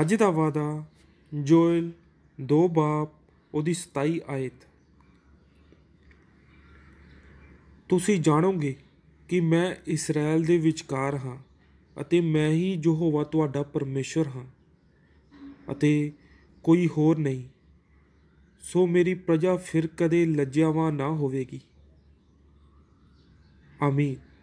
ਅੱਜ ਦਾ ਵਾਦਾ ਜੋਇਲ 2 ਬਾਪ ਉਹਦੀ 27 ਆਇਤ ਤੁਸੀਂ ਜਾਣੋਗੇ ਕਿ ਮੈਂ ਇਸਰਾਇਲ ਦੇ ਵਿਚਕਾਰ ਹਾਂ ਅਤੇ ਮੈਂ ਹੀ ਯਹੋਵਾ ਤੁਹਾਡਾ ਪਰਮੇਸ਼ਰ ਹਾਂ ਅਤੇ ਕੋਈ ਹੋਰ ਨਹੀਂ ਸੋ ਮੇਰੀ ਪ੍ਰਜਾ ਫਿਰ ਕਦੇ ਲੱਜਿਆਵਾ ਨਾ ਹੋਵੇਗੀ ਆਮੀਨ